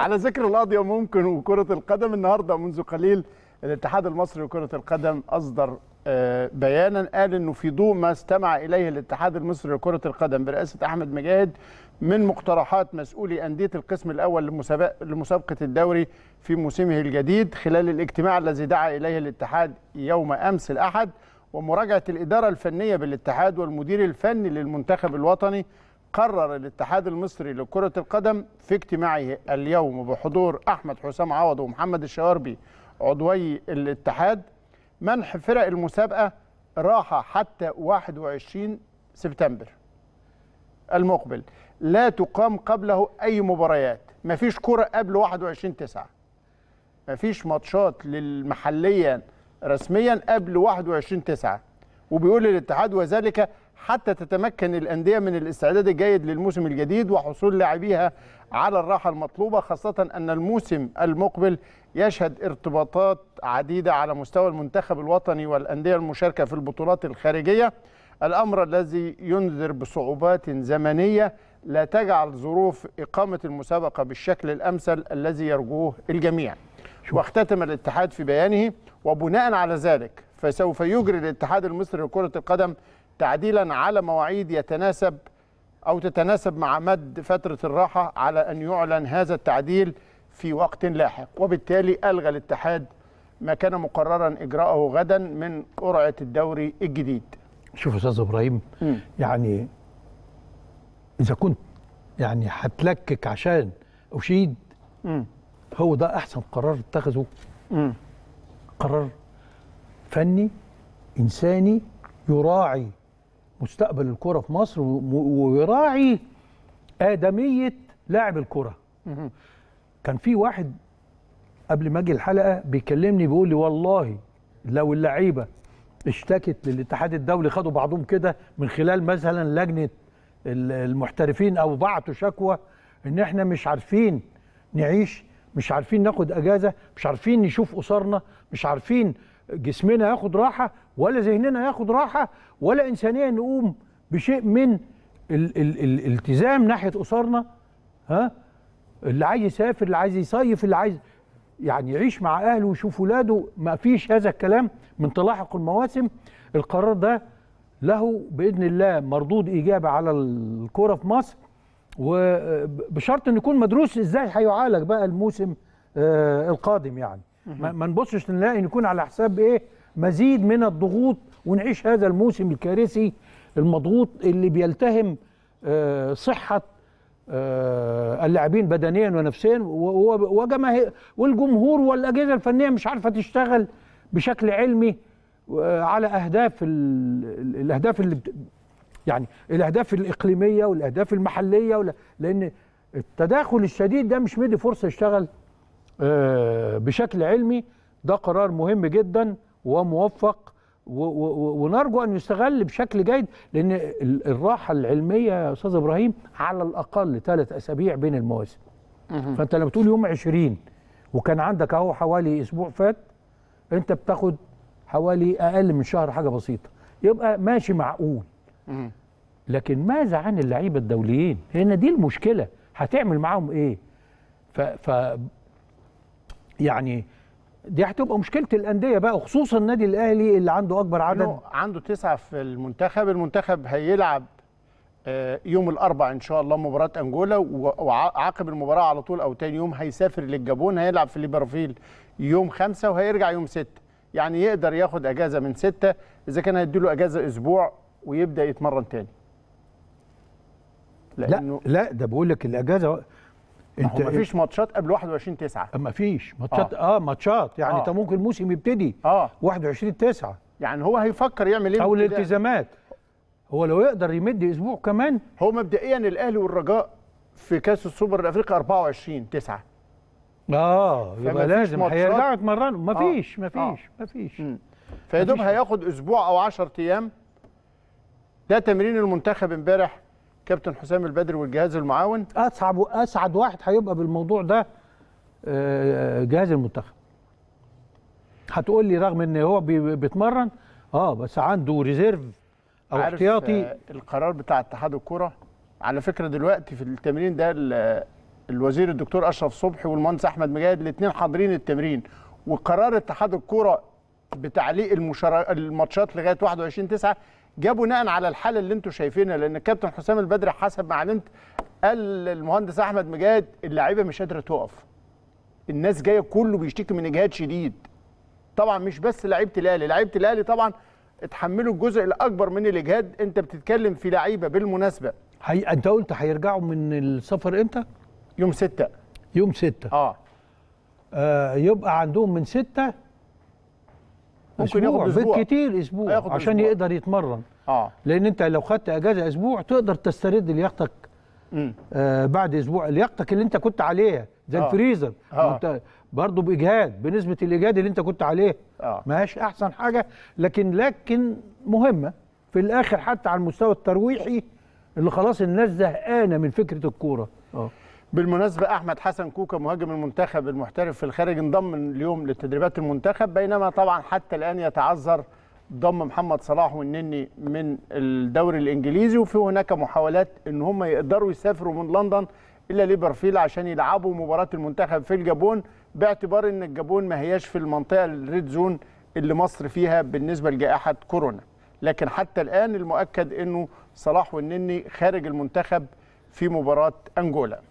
على ذكر القضية ممكن وكرة القدم النهاردة منذ قليل الاتحاد المصري لكرة القدم أصدر آه، بيانا قال انه في ضوء ما استمع اليه الاتحاد المصري لكره القدم برئاسه احمد مجاهد من مقترحات مسؤولي انديه القسم الاول لمسابقه الدوري في موسمه الجديد خلال الاجتماع الذي دعا اليه الاتحاد يوم امس الاحد ومراجعه الاداره الفنيه بالاتحاد والمدير الفني للمنتخب الوطني قرر الاتحاد المصري لكرة القدم في اجتماعه اليوم بحضور أحمد حسام عوض ومحمد الشواربي عضوي الاتحاد منح فرق المسابقة راحة حتى 21 سبتمبر المقبل لا تقام قبله أي مباريات مفيش كرة قبل 21 9 مفيش ماتشات للمحليا رسميا قبل 21 9 وبيقول الاتحاد وذلك حتى تتمكن الأندية من الاستعداد الجيد للموسم الجديد وحصول لاعبيها على الراحة المطلوبة خاصة أن الموسم المقبل يشهد ارتباطات عديدة على مستوى المنتخب الوطني والأندية المشاركة في البطولات الخارجية الأمر الذي ينذر بصعوبات زمنية لا تجعل ظروف إقامة المسابقة بالشكل الأمثل الذي يرجوه الجميع واختتم الاتحاد في بيانه وبناء على ذلك فسوف يجري الاتحاد المصري لكرة القدم تعديلا على مواعيد يتناسب أو تتناسب مع مد فترة الراحة على أن يعلن هذا التعديل في وقت لاحق وبالتالي ألغى الاتحاد ما كان مقررا إجراءه غدا من قرعة الدوري الجديد شوف أستاذ إبراهيم يعني إذا كنت يعني هتلكك عشان أشيد م. هو ده أحسن قرار اتخذه قرار فني إنساني يراعي مستقبل الكرة في مصر ويراعي آدمية لاعب الكرة كان في واحد قبل ما اجي الحلقة بيكلمني بيقول لي والله لو اللعيبة اشتكت للاتحاد الدولي خدوا بعضهم كده من خلال مثلا لجنة المحترفين أو بعتوا شكوى إن إحنا مش عارفين نعيش مش عارفين ناخد أجازة مش عارفين نشوف أسرنا مش عارفين جسمنا ياخد راحه ولا ذهننا ياخد راحه ولا انسانيه نقوم بشيء من ال ال الالتزام ناحيه اسرنا ها اللي عايز يسافر اللي عايز يصيف اللي عايز يعني يعيش مع اهله ويشوف ولاده ما فيش هذا الكلام من تلاحق المواسم القرار ده له باذن الله مردود ايجابي على الكوره في مصر وبشرط ان يكون مدروس ازاي هيعالج بقى الموسم آه، القادم يعني ما نبصش نلاقي نكون على حساب ايه مزيد من الضغوط ونعيش هذا الموسم الكارثي المضغوط اللي بيلتهم آه، صحه آه، اللاعبين بدنيا ونفسيا وجماهير والجمهور والاجهزه الفنيه مش عارفه تشتغل بشكل علمي آه، على اهداف الاهداف اللي يعني الاهداف الاقليميه والاهداف المحليه لان التداخل الشديد ده مش مدي فرصه يشتغل آه، بشكل علمي ده قرار مهم جدا وموفق ونرجو ان يستغل بشكل جيد لان الراحه العلميه يا استاذ ابراهيم على الاقل ثلاث اسابيع بين المواسم فانت لما تقول يوم 20 وكان عندك اهو حوالي اسبوع فات انت بتاخد حوالي اقل من شهر حاجه بسيطه يبقى ماشي معقول لكن ماذا عن اللعيبه الدوليين هنا دي المشكله هتعمل معاهم ايه ف يعني دي هتبقى مشكله الانديه بقى وخصوصا النادي الاهلي اللي عنده اكبر عدد عنده تسعه في المنتخب المنتخب هيلعب آه، يوم الاربعاء ان شاء الله مباراه انجولا وعقب المباراه على طول او تاني يوم هيسافر للجابون هيلعب في ليبرافيل يوم خمسة وهيرجع يوم ستة يعني يقدر ياخد اجازه من ستة اذا كان هيديله اجازه اسبوع ويبدا يتمرن تاني لانه لا, لا ده بقول لك الاجازه انت ما إيه؟ فيش ماتشات قبل 21 9 ما فيش آه. ماتشات اه, آه ماتشات يعني آه. انت آه. ممكن الموسم يبتدي اه 21 9 يعني هو هيفكر يعمل ايه او الالتزامات هو لو يقدر يمد اسبوع كمان هو مبدئيا الاهلي والرجاء في كاس السوبر الافريقي 24 9 اه يبقى لازم هيرجعوا يتمرنوا مفيش ما مفيش آه. ما مفيش فيا دوب هياخد اسبوع او 10 ايام ده تمرين المنتخب امبارح كابتن حسام البدر والجهاز المعاون اصعب واسعد واحد هيبقى بالموضوع ده آه، جهاز المنتخب هتقول لي رغم ان هو بيتمرن اه بس عنده ريزيرف او احتياطي آه، القرار بتاع اتحاد الكره على فكره دلوقتي في التمرين ده الوزير الدكتور اشرف صبحي والمهندس احمد مجاهد الاثنين حاضرين التمرين وقرار اتحاد الكره بتعليق الماتشات لغايه 21 9 جه بناء على الحاله اللي انتم شايفينها لان الكابتن حسام البدري حسب ما علمت قال المهندس احمد مجاهد اللعيبه مش قادره تقف الناس جايه كله بيشتكي من اجهاد شديد طبعا مش بس لعيبه الاهلي لعيبه الاهلي طبعا اتحملوا الجزء الاكبر من الاجهاد انت بتتكلم في لعيبه بالمناسبه هي انت قلت هيرجعوا من السفر امتى يوم ستة يوم ستة اه آه، يبقى عندهم من ستة ممكن ياخد اسبوع بالكتير اسبوع آه، عشان أسبوع. يقدر يتمرن اه لان انت لو خدت اجازه اسبوع تقدر تسترد لياقتك آه بعد اسبوع لياقتك اللي انت كنت عليها زي آه. الفريزر آه. انت برضه باجهاد بنسبه الاجهاد اللي انت كنت عليه آه. ماهيش احسن حاجه لكن لكن مهمه في الاخر حتى على المستوى الترويحي اللي خلاص الناس زهقانه من فكره الكوره اه بالمناسبة أحمد حسن كوكا مهاجم المنتخب المحترف في الخارج انضم اليوم لتدريبات المنتخب بينما طبعا حتى الآن يتعذر ضم محمد صلاح والنني من الدوري الإنجليزي وفي هناك محاولات إن هم يقدروا يسافروا من لندن إلى ليبرفيل عشان يلعبوا مباراة المنتخب في الجابون باعتبار إن الجابون ما هياش في المنطقة الريد زون اللي مصر فيها بالنسبة لجائحة كورونا لكن حتى الآن المؤكد إنه صلاح والنني خارج المنتخب في مباراة أنجولا